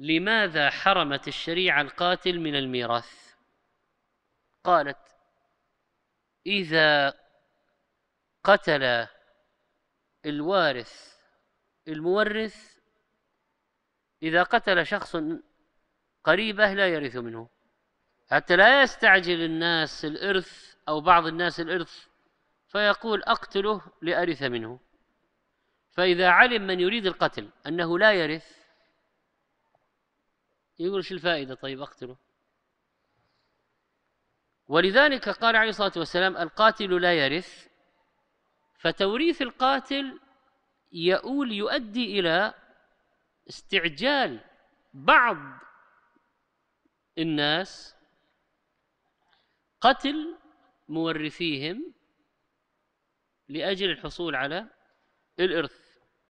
لماذا حرمت الشريعة القاتل من الميراث قالت إذا قتل الوارث المورث إذا قتل شخص قريبه لا يرث منه حتى لا يستعجل الناس الإرث أو بعض الناس الإرث فيقول أقتله لأرث منه فإذا علم من يريد القتل أنه لا يرث يقول شو الفائدة طيب أقتله ولذلك قال عليه الصلاة والسلام القاتل لا يرث فتوريث القاتل يؤول يؤدي إلى استعجال بعض الناس قتل مورثيهم لأجل الحصول على الإرث